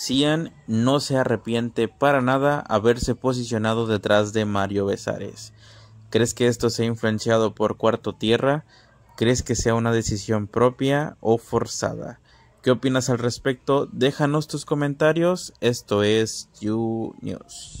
Cian no se arrepiente para nada haberse posicionado detrás de Mario Besares. ¿Crees que esto se ha influenciado por Cuarto Tierra? ¿Crees que sea una decisión propia o forzada? ¿Qué opinas al respecto? Déjanos tus comentarios. Esto es You News.